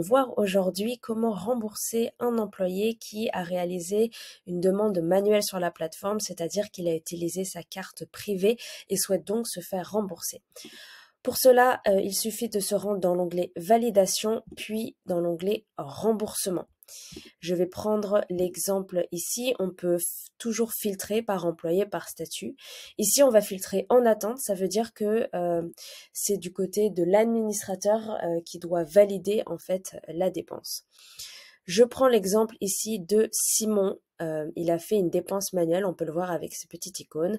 voir aujourd'hui comment rembourser un employé qui a réalisé une demande manuelle sur la plateforme, c'est-à-dire qu'il a utilisé sa carte privée et souhaite donc se faire rembourser. Pour cela, euh, il suffit de se rendre dans l'onglet Validation, puis dans l'onglet Remboursement. Je vais prendre l'exemple ici. On peut toujours filtrer par employé, par statut. Ici, on va filtrer en attente. Ça veut dire que euh, c'est du côté de l'administrateur euh, qui doit valider en fait la dépense. Je prends l'exemple ici de Simon euh, il a fait une dépense manuelle, on peut le voir avec ses petites icônes.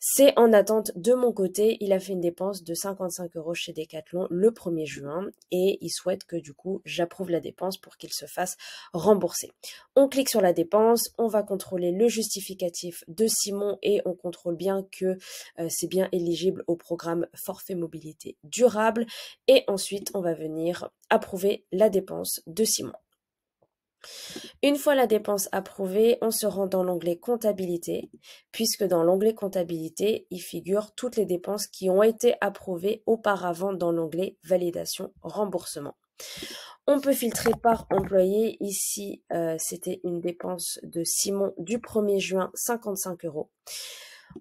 C'est en attente de mon côté, il a fait une dépense de 55 euros chez Decathlon le 1er juin et il souhaite que du coup j'approuve la dépense pour qu'il se fasse rembourser. On clique sur la dépense, on va contrôler le justificatif de Simon et on contrôle bien que euh, c'est bien éligible au programme forfait mobilité durable et ensuite on va venir approuver la dépense de Simon. Une fois la dépense approuvée, on se rend dans l'onglet comptabilité, puisque dans l'onglet comptabilité, il figure toutes les dépenses qui ont été approuvées auparavant dans l'onglet validation remboursement. On peut filtrer par employé. Ici, euh, c'était une dépense de Simon du 1er juin, 55 euros.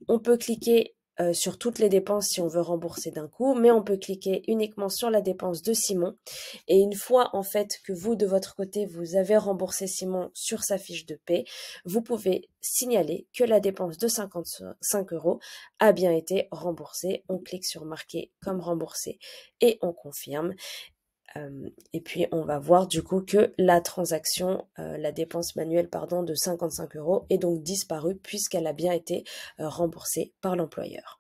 On peut cliquer euh, sur toutes les dépenses si on veut rembourser d'un coup, mais on peut cliquer uniquement sur la dépense de Simon. Et une fois en fait que vous de votre côté vous avez remboursé Simon sur sa fiche de paie, vous pouvez signaler que la dépense de 55 euros a bien été remboursée. On clique sur marquer comme remboursé et on confirme. Euh, et puis on va voir du coup que la transaction, euh, la dépense manuelle pardon, de 55 euros est donc disparue puisqu'elle a bien été euh, remboursée par l'employeur.